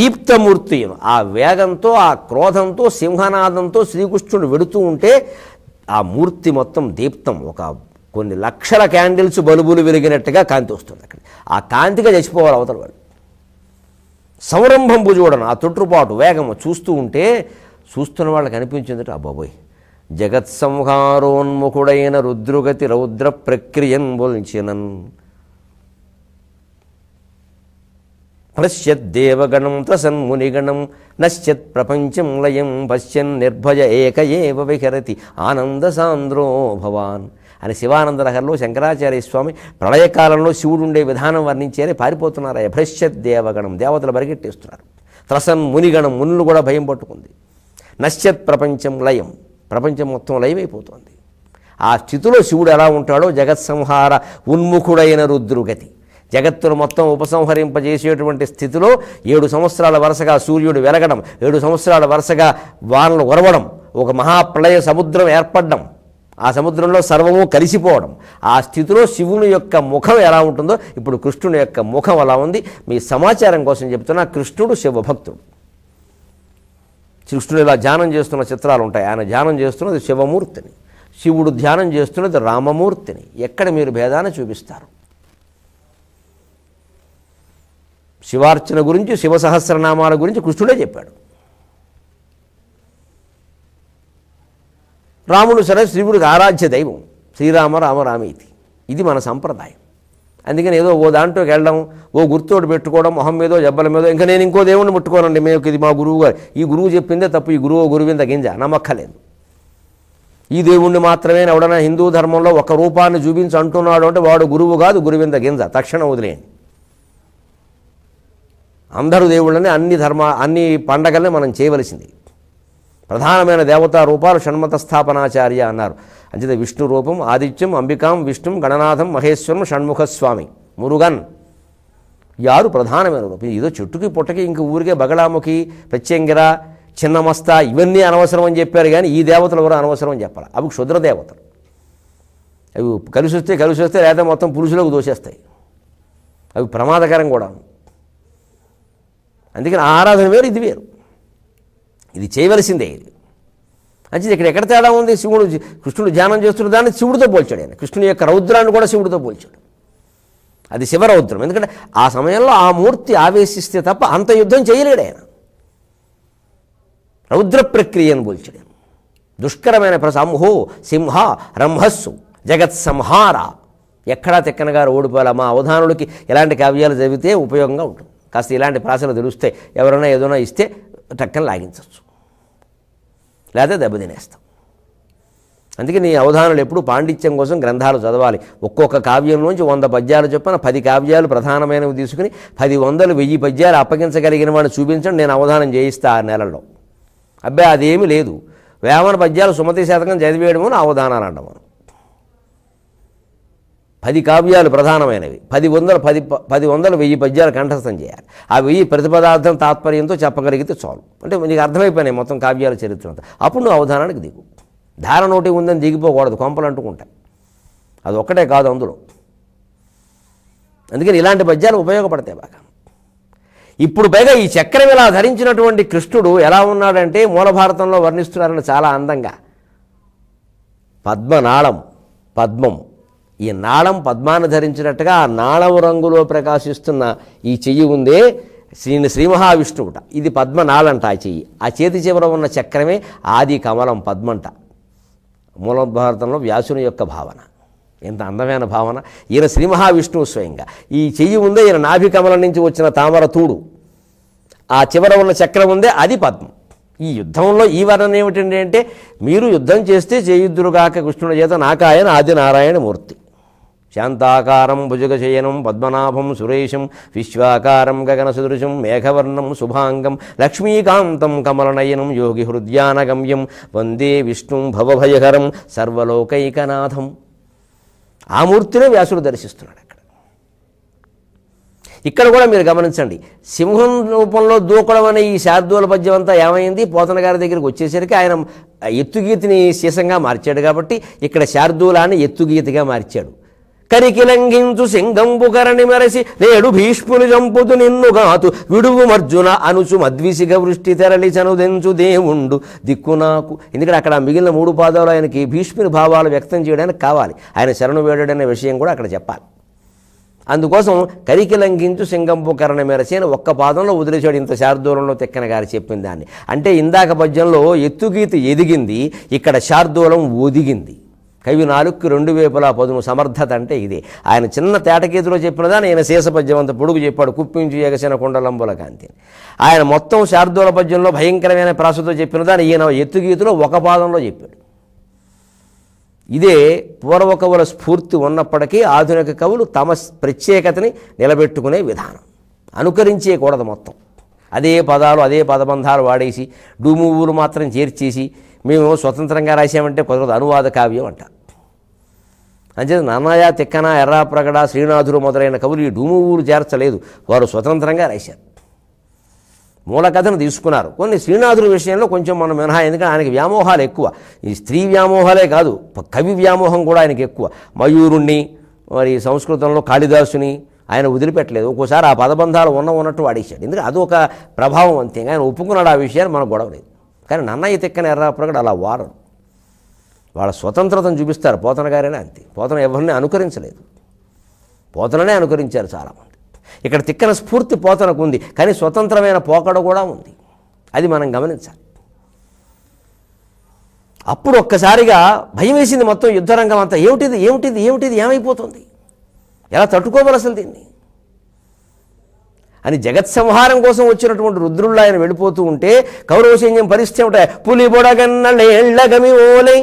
దీప్తమూర్తి ఆ వేగంతో ఆ క్రోధంతో సింహనాదంతో శ్రీకృష్ణుడు వెడుతూ ఉంటే ఆ మూర్తి మొత్తం దీప్తం ఒక కొన్ని లక్షల క్యాండిల్స్ బలుబులు వెలిగినట్టుగా కాంతి వస్తుంది అక్కడ ఆ కాంతిగా చచ్చిపోవాలి అవతల వాళ్ళు సంరంభంపు చూడను ఆ తొట్టుపాటు వేగము చూస్తూ ఉంటే చూస్తున్న వాళ్ళకి అనిపించింది ఆ అబ్బాబోయ్ జగత్సంహారోన్ముఖుడైన రుద్రుగతి రౌద్ర ప్రక్రియను బోలించినన్ త్రసన్ మునిగణం నశ్యత్ ప్రపంచం లయం పశ్యన్ నిర్భయ ఏక ఏవ విహరతి ఆనంద సాంద్రో భవాన్ అని శివానందరహర్లో శంకరాచార్య స్వామి ప్రళయకాలంలో శివుడు ఉండే విధానం వర్ణించారే పారిపోతున్నారా భ్రశ్యత్ దేవగణం దేవతలు పరిగెట్టేస్తున్నారు త్రసన్ మునిగణం మునులు కూడా భయం పట్టుకుంది నశ్యత్ ప్రపంచం లయం ప్రపంచం మొత్తం లయమైపోతుంది ఆ స్థితిలో శివుడు ఎలా ఉంటాడో జగత్సంహార ఉన్ముఖుడైన రుద్రుగతి జగత్తును మొత్తం ఉపసంహరింపజేసేటువంటి స్థితిలో ఏడు సంవత్సరాల వరుసగా సూర్యుడు వెలగడం ఏడు సంవత్సరాల వరుసగా వానలు ఒరవడం ఒక మహాప్రళయ సముద్రం ఏర్పడడం ఆ సముద్రంలో సర్వము కలిసిపోవడం ఆ స్థితిలో శివుని యొక్క ముఖం ఎలా ఉంటుందో ఇప్పుడు కృష్ణుని యొక్క ముఖం అలా ఉంది మీ సమాచారం కోసం చెప్తున్నా కృష్ణుడు శివభక్తుడు కృష్ణుడు ఇలా ధ్యానం చేస్తున్న చిత్రాలు ఉంటాయి ఆయన ధ్యానం చేస్తున్నది శివమూర్తిని శివుడు ధ్యానం చేస్తున్నది రామమూర్తిని ఎక్కడ మీరు భేదాన్ని చూపిస్తారు శివార్చన గురించి శివ సహస్రనామాల గురించి కృష్ణుడే చెప్పాడు రాముడు సరే శ్రీవుడికి ఆరాధ్య దైవం శ్రీరామ రామ ఇది ఇది మన సంప్రదాయం అందుకని ఏదో ఓ దాంట్లోకి వెళ్ళడం ఓ గుర్తుతోటి పెట్టుకోవడం మొహం మీదో జబ్బల మీదో ఇంకా నేను ఇంకో దేవుణ్ణి ముట్టుకోనండి మేము ఇది మా గురువు గారు ఈ గురువు చెప్పిందే తప్పు ఈ గురువు గురువింద గింజ నమ్మక్కలేదు ఈ దేవుణ్ణి మాత్రమే ఎవడన్నా హిందూ ధర్మంలో ఒక రూపాన్ని చూపించి అంటున్నాడు అంటే వాడు గురువు కాదు గురువింద గింజ తక్షణం వదిలేయండి అందరూ దేవుళ్ళని అన్ని ధర్మ అన్ని పండగల్ని మనం చేయవలసింది ప్రధానమైన దేవతా రూపాలు షణ్మత స్థాపనాచార్య అన్నారు అంచేత విష్ణు రూపం ఆదిత్యం అంబికాం విష్ణుం గణనాథం మహేశ్వరం షణ్ముఖ స్వామి మురుగన్ ఈ ఆరు ప్రధానమైన రూపం ఏదో చుట్టుకి పుట్టకి ఇంక ఊరికే బగళాముఖి ప్రత్యంగిర చిన్నమస్త ఇవన్నీ అనవసరం అని చెప్పారు కానీ ఈ దేవతలు ఎవరు అనవసరం అని చెప్పాలి అవి క్షుద్ర దేవతలు అవి కలిసి వస్తే కలిసి వస్తే లేదా మొత్తం పురుషులకు దోషేస్తాయి అవి ప్రమాదకరం కూడా అందుకని ఆరాధన వేరు ఇది వేరు ఇది చేయవలసిందే ఇది అంటే ఇక్కడ ఎక్కడ తేడా ఉంది శివుడు కృష్ణుడు ధ్యానం చేస్తున్న దాన్ని శివుడితో పోల్చాడు ఆయన కృష్ణుని యొక్క రౌద్రాన్ని కూడా శివుడితో పోల్చాడు అది శివరౌద్రం ఎందుకంటే ఆ సమయంలో ఆ మూర్తి ఆవేశిస్తే తప్ప అంత యుద్ధం చేయలేడు ఆయన రౌద్ర ప్రక్రియను పోల్చాడు దుష్కరమైన ప్రసంహో సింహ రంహస్సు జగత్ సంహార ఎక్కడా తెక్కనగారు ఓడిపోయాల మా అవధానులకి ఎలాంటి కావ్యాలు చదివితే ఉపయోగంగా ఉంటుంది కాస్త ఇలాంటి ప్రాసలు తెలుస్తాయి ఎవరైనా ఏదైనా ఇస్తే టక్కన లాగించవచ్చు లేదా దెబ్బతినేస్తాం అందుకే నీ అవధానులు ఎప్పుడు పాండిత్యం కోసం గ్రంథాలు చదవాలి ఒక్కొక్క కావ్యంలోంచి వంద పద్యాలు చెప్పిన పది కావ్యాలు ప్రధానమైనవి తీసుకుని పది వందలు వెయ్యి పద్యాలు అప్పగించగలిగిన వాడిని చూపించండి నేను అవధానం చేయిస్తా ఆ నెలలో అబ్బాయి అదేమీ లేదు వేమన పద్యాలు సుమతి శాతకం చదివేయడము అవధానాలు అంటాము పది కావ్యాలు ప్రధానమైనవి పది వందల పది పది వందల వెయ్యి పద్యాలు కంఠస్థం చేయాలి ఆ వెయ్యి ప్రతిపదార్థం తాత్పర్యంతో చెప్పగలిగితే చాలు అంటే నీకు అర్థమైపోయినాయి మొత్తం కావ్యాల చరిత్ర అంతా అప్పుడు నువ్వు అవధానానికి దిగు ధారణ ఒకటి ఉందని దిగిపోకూడదు కొంపలు అంటుకుంటాయి అది ఒక్కటే కాదు అందులో అందుకని ఇలాంటి పద్యాలు ఉపయోగపడతాయి బాగా ఇప్పుడు పైగా ఈ చక్రం ఇలా ధరించినటువంటి కృష్ణుడు ఎలా ఉన్నాడంటే మూల భారతంలో వర్ణిస్తున్నారని చాలా అందంగా పద్మనాళం పద్మం ఈ నాళం పద్మాన ధరించినట్టుగా ఆ నాళం రంగులో ప్రకాశిస్తున్న ఈ చెయ్యి ఉందే శ్రీ శ్రీ మహావిష్ణువుట ఇది పద్మనాళంట ఆ చెయ్యి ఆ చేతి చివర ఉన్న చక్రమే ఆది కమలం పద్మంట మూలభారతంలో వ్యాసుని యొక్క భావన ఎంత అందమైన భావన ఈయన శ్రీ మహావిష్ణువు స్వయంగా ఈ చెయ్యి ఉందే ఈయన నాభి కమలం నుంచి వచ్చిన తామర తూడు ఆ చివర ఉన్న చక్రం ఉందే అది పద్మం ఈ యుద్ధంలో ఈ వర్ణన ఏమిటంటే అంటే మీరు యుద్ధం చేస్తే చేయుద్దురుగాక కృష్ణుడి చేత నాకాయన ఆది నారాయణ మూర్తి శాంతాకారం భుజగశయనం పద్మనాభం సురేశం విశ్వాకారం గగనసదృశం మేఘవర్ణం శుభాంగం లక్ష్మీకాంతం కమలనయనం యోగి హృద్యానగమ్యం వందే విష్ణుం భవభయహరం సర్వలోకైకనాథం ఆ మూర్తినే వ్యాసుడు దర్శిస్తున్నాడు అక్కడ ఇక్కడ కూడా మీరు గమనించండి సింహం రూపంలో దూకడం అనే ఈ శార్దూల పద్యం అంతా ఏమైంది పోతన గారి దగ్గరికి వచ్చేసరికి ఆయన ఎత్తుగీతిని శీసంగా మార్చాడు కాబట్టి ఇక్కడ శార్దూలాన్ని ఎత్తుగీతిగా మార్చాడు లంఘించు సింగంబు కరణి మరసి నేడు భీష్ములు చంపుతు గాతు విడువు మర్జున అనుచు మద్విసిగ వృష్టి తెరలి చనుదెంచు దేవుండు దిక్కు నాకు ఎందుకంటే అక్కడ మిగిలిన మూడు పాదాలు ఆయనకి భీష్ముని భావాలు వ్యక్తం చేయడానికి కావాలి ఆయన శరణు వేడడనే విషయం కూడా అక్కడ చెప్పాలి అందుకోసం కరికి లంఘించు సింగంపు కరణ మెరసి అని ఒక్క పాదంలో వదిలేశాడు ఇంత శార్దూలంలో తెక్కన గారు చెప్పిన దాన్ని అంటే ఇందాక పద్యంలో ఎత్తుగీత ఎదిగింది ఇక్కడ శార్దూలం ఒదిగింది కవి నాలుక్కి రెండు వేపులా పదును సమర్థత అంటే ఇది ఆయన చిన్న తేటగీతిలో చెప్పినదాన్ని ఆయన శేషపద్యం అంత పొడుగు చెప్పాడు కుప్పించు ఎగసిన కుండలంబుల కాంతి ఆయన మొత్తం శార్దూల పద్యంలో భయంకరమైన ప్రాసతో చెప్పినదాన్ని ఈయన ఎత్తుగీతిలో ఒక పాదంలో చెప్పాడు ఇదే పూర్వకవుల స్ఫూర్తి ఉన్నప్పటికీ ఆధునిక కవులు తమ ప్రత్యేకతని నిలబెట్టుకునే విధానం అనుకరించేకూడదు మొత్తం అదే పదాలు అదే పదబంధాలు వాడేసి డూమువులు మాత్రం చేర్చేసి మేము స్వతంత్రంగా రాసామంటే కుదరదు అనువాద కావ్యం అంట అంచేది నానాయ తిక్కన ఎర్రాప్రగడ శ్రీనాథుడు మొదలైన కవులు ఈ ఊరు చేర్చలేదు వారు స్వతంత్రంగా రాశారు మూల కథను తీసుకున్నారు కొన్ని శ్రీనాథుడు విషయంలో కొంచెం మనం మినహా ఎందుకంటే ఆయనకి వ్యామోహాలు ఎక్కువ ఈ స్త్రీ వ్యామోహాలే కాదు కవి వ్యామోహం కూడా ఆయనకి ఎక్కువ మయూరుణ్ణి మరి సంస్కృతంలో కాళిదాసుని ఆయన వదిలిపెట్టలేదు ఒక్కోసారి ఆ పదబంధాలు ఉన్న ఉన్నట్టు వాడేశాడు ఎందుకంటే ఒక ప్రభావం అంతే ఆయన ఒప్పుకున్నాడు ఆ విషయాన్ని మనకు గొడవ లేదు కానీ నన్నయ్య తిక్కని కూడా అలా వారు వాళ్ళ స్వతంత్రతను చూపిస్తారు పోతన గారైనా అంతే పోతన ఎవరిని అనుకరించలేదు పోతననే అనుకరించారు చాలామంది ఇక్కడ తిక్కన స్ఫూర్తి పోతనకు ఉంది కానీ స్వతంత్రమైన పోకడ కూడా ఉంది అది మనం గమనించాలి అప్పుడు ఒక్కసారిగా భయం వేసింది మొత్తం యుద్ధరంగం అంతా ఏమిటిది ఏమిటిది ఏమిటిది ఏమైపోతుంది ఎలా తట్టుకోవలసింది దీన్ని అని జగత్ సంహారం కోసం వచ్చినటువంటి రుద్రుళ్ళు ఆయన వెళ్ళిపోతూ ఉంటే సైన్యం పరిస్థితి ఉంటాయి పులి బొడగన్నళ్ళగమి ఓలే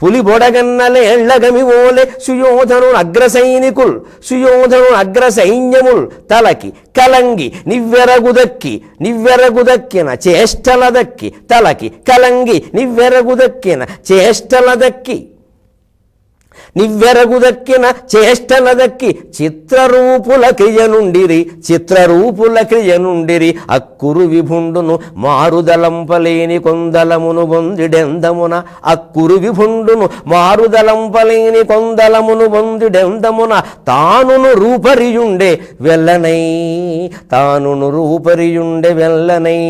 పులి బొడగన్నళ్ళగమి ఓలే సుయోధను అగ్ర సైనికుల్ సుయోధను అగ్ర సైన్యముల్ తలకి కలంగి నివ్వెరగుదక్కి నివ్వెరగుదక్కిన చేష్టల దక్కి తలకి కలంగి నివ్వెరగుదక్కిన చేష్టల దక్కి నివ్వెరగు దక్కిన చేష్టల దక్కి చిత్రరూపుల క్రియ నుండిరి చిత్రరూపుల క్రియ నుండిరి అక్కురు విభుండును మారుదలంపలేని కొందలమును బొందిడెందమున అక్కురు విభుండును మారుదలంపలేని కొందలమును బొందిడెందమున తానును రూపరియుండే వెళ్ళనై తానును రూపరియుండే వెళ్ళనై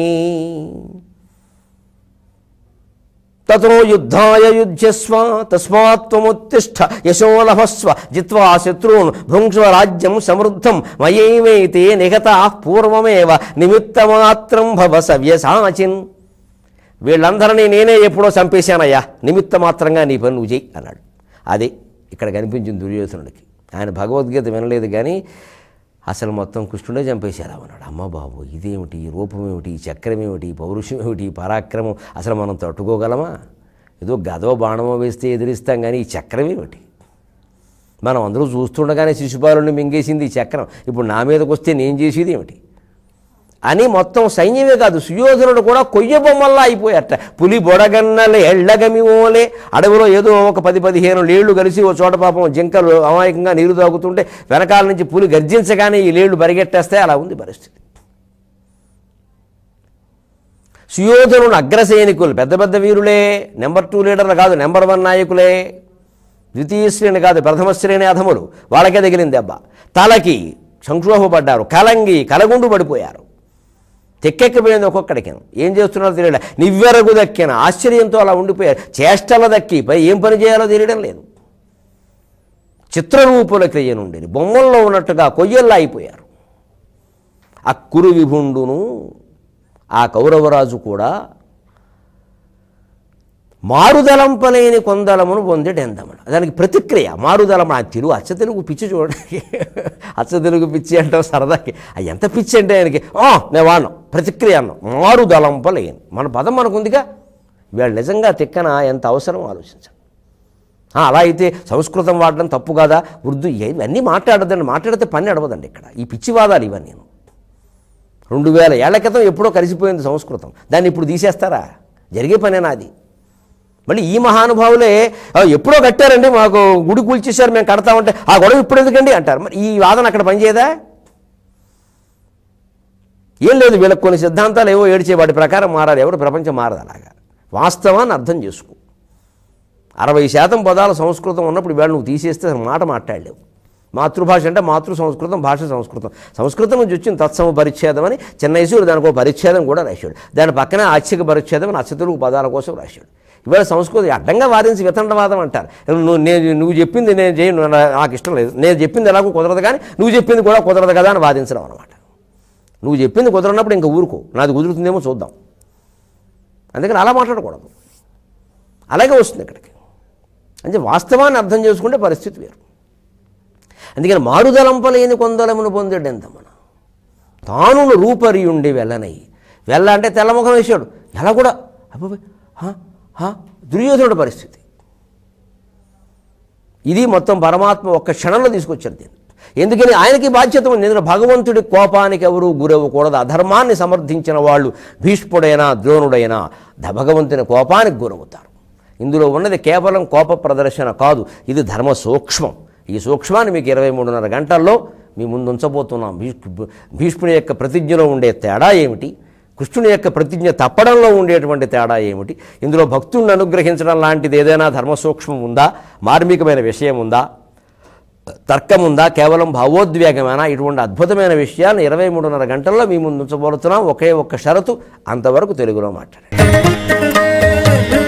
తో యుద్ధాయ యుధ్యస్వ తస్మాత్వముత్తిష్ట యశోలభస్వ జిత్వా శత్రూన్ భుంక్ష్వ రాజ్యం సమృద్ధం మయైవైతే నిగతా పూర్వమేవ నిమిత్తమాత్రం భవ సవ్యసాచిన్ వీళ్ళందరినీ నేనే ఎప్పుడో చంపేశానయ్యా నిమిత్త మాత్రంగా నీ పని నువ్వు చేయి అన్నాడు అదే ఇక్కడ కనిపించింది దుర్యోధనుడికి ఆయన భగవద్గీత వినలేదు కానీ అసలు మొత్తం కృష్ణుడే చంపేశారు అన్నాడు అమ్మ బాబు ఇదేమిటి రూపం ఏమిటి చక్రం ఏమిటి పౌరుషం ఏమిటి పరాక్రమం అసలు మనం తట్టుకోగలమా ఏదో గదో బాణమో వేస్తే ఎదిరిస్తాం కానీ ఈ చక్రం ఏమిటి మనం అందరూ చూస్తుండగానే శిశుపాలు మింగేసింది ఈ చక్రం ఇప్పుడు నా మీదకి వస్తే నేను చేసేది ఏమిటి అని మొత్తం సైన్యమే కాదు సుయోధనుడు కూడా కొయ్య బొమ్మల్లా అయిపోయాట పులి బొడగన్నలే ఎళ్ళగమివోలే అడవిలో ఏదో ఒక పది పదిహేను లేళ్లు కలిసి ఓ చోట పాపం జింకలు అమాయకంగా నీరు తాగుతుంటే వెనకాల నుంచి పులి గర్జించగానే ఈ లేళ్లు పరిగెట్టేస్తే అలా ఉంది పరిస్థితి సుయోధనుడు అగ్రసైనికులు పెద్ద పెద్ద వీరులే నెంబర్ టూ లీడర్లు కాదు నెంబర్ వన్ నాయకులే ద్వితీయ శ్రేణి కాదు ప్రథమ శ్రేణి అధములు వాళ్ళకే తగిలింది దెబ్బ తలకి సంక్షోభపడ్డారు కలంగి కలగుండు పడిపోయారు తెక్కెక్కిపోయింది ఒక్కొక్కడికి ఏం చేస్తున్నారో తెలియడం నివ్వెరగు దక్కిన ఆశ్చర్యంతో అలా ఉండిపోయారు చేష్టల దక్కి పై ఏం పని చేయాలో తెలియడం లేదు చిత్రరూపుల క్రియనుండి బొమ్మల్లో ఉన్నట్టుగా కొయ్యల్లా అయిపోయారు ఆ కురు విభుండును ఆ కౌరవరాజు కూడా మారుదలంపలేని కొందలమును పొందిటెందముడు దానికి ప్రతిక్రియ మారుదలం ఆ తెలుగు అచ్చ తెలుగు పిచ్చి చూడడానికి అచ్చ తెలుగు పిచ్చి అంటావు సరదాకి ఎంత పిచ్చి అంటే ఆయనకి నేను వాను ప్రతిక్రియ అన్నాం మారుదలంపలేని మన పదం మనకుందిగా వీళ్ళు నిజంగా తిక్కన ఎంత అవసరం ఆలోచించండి అలా అయితే సంస్కృతం వాడడం తప్పు కాదా ఉర్దూ ఇవన్నీ మాట్లాడదండి మాట్లాడితే పని అడవదండి ఇక్కడ ఈ పిచ్చివాదాలు ఇవన్నీ నేను రెండు వేల ఏళ్ల క్రితం ఎప్పుడో కలిసిపోయింది సంస్కృతం దాన్ని ఇప్పుడు తీసేస్తారా జరిగే పనేనా అది మళ్ళీ ఈ మహానుభావులే ఎప్పుడో కట్టారండి మాకు గుడి కూల్చేశారు మేము కడతామంటే ఆ గొడవ ఇప్పుడు ఎందుకండి అంటారు మరి ఈ వాదన అక్కడ పనిచేయదా ఏం లేదు వీళ్ళకి కొన్ని సిద్ధాంతాలు ఏవో ఏడిచే వాటి ప్రకారం మారాలి ఎవరు ప్రపంచం మారదు అలాగా వాస్తవాన్ని అర్థం చేసుకో అరవై శాతం పదాలు సంస్కృతం ఉన్నప్పుడు వీళ్ళు నువ్వు తీసేస్తే మాట మాట్లాడలేవు మాతృభాష అంటే మాతృ సంస్కృతం భాష సంస్కృతం సంస్కృతం నుంచి వచ్చిన తత్సమ పరిచ్ఛేదం అని చిన్న దానికి ఒక పరిచ్ఛేదం కూడా రాశాడు దాని పక్కన ఆశ్చర్య పరిచ్ఛేదం అని అచ్చతులు పదాల కోసం రాశాడు ఇవాళ సంస్కృతి అడ్డంగా వారించి వితండవాదం అంటారు నువ్వు నేను నువ్వు చెప్పింది నేను చేయను నాకు ఇష్టం లేదు నేను చెప్పింది ఎలాగో కుదరదు కానీ నువ్వు చెప్పింది కూడా కుదరదు కదా అని వాదించడం అనమాట నువ్వు చెప్పింది కుదరనప్పుడు ఇంకా ఊరుకో నాది కుదురుతుందేమో చూద్దాం అందుకని అలా మాట్లాడకూడదు అలాగే వస్తుంది ఇక్కడికి అంటే వాస్తవాన్ని అర్థం చేసుకుంటే పరిస్థితి వేరు అందుకని మారుదలంపలేని కొందలమును ఎంత మన తాను రూపరియుండి వెళ్ళనయ్యి వెళ్ళ అంటే తెల్లముఖం వేసాడు ఎలా కూడా అబ్బాయి దుర్యోధనుడి పరిస్థితి ఇది మొత్తం పరమాత్మ ఒక్క క్షణంలో తీసుకొచ్చారు దీన్ని ఎందుకని ఆయనకి బాధ్యత ఉంది ఎందుకంటే భగవంతుడి కోపానికి ఎవరు గురవ్వకూడదు అధర్మాన్ని సమర్థించిన వాళ్ళు భీష్ముడైనా ద్రోణుడైనా భగవంతుని కోపానికి గురవుతారు ఇందులో ఉన్నది కేవలం కోప ప్రదర్శన కాదు ఇది ధర్మ సూక్ష్మం ఈ సూక్ష్మాన్ని మీకు ఇరవై మూడున్నర గంటల్లో మీ ముందు ఉంచబోతున్నాం భీష్ముని యొక్క ప్రతిజ్ఞలో ఉండే తేడా ఏమిటి కృష్ణుని యొక్క ప్రతిజ్ఞ తప్పడంలో ఉండేటువంటి తేడా ఏమిటి ఇందులో భక్తులను అనుగ్రహించడం లాంటిది ఏదైనా ధర్మసూక్ష్మం ఉందా మార్మికమైన విషయం ఉందా తర్కం ఉందా కేవలం భావోద్వేగమేనా ఇటువంటి అద్భుతమైన విషయాన్ని ఇరవై మూడున్నర గంటల్లో మేము ఉంచబోతున్నాం ఒకే ఒక్క షరతు అంతవరకు తెలుగులో మాట్లాడారు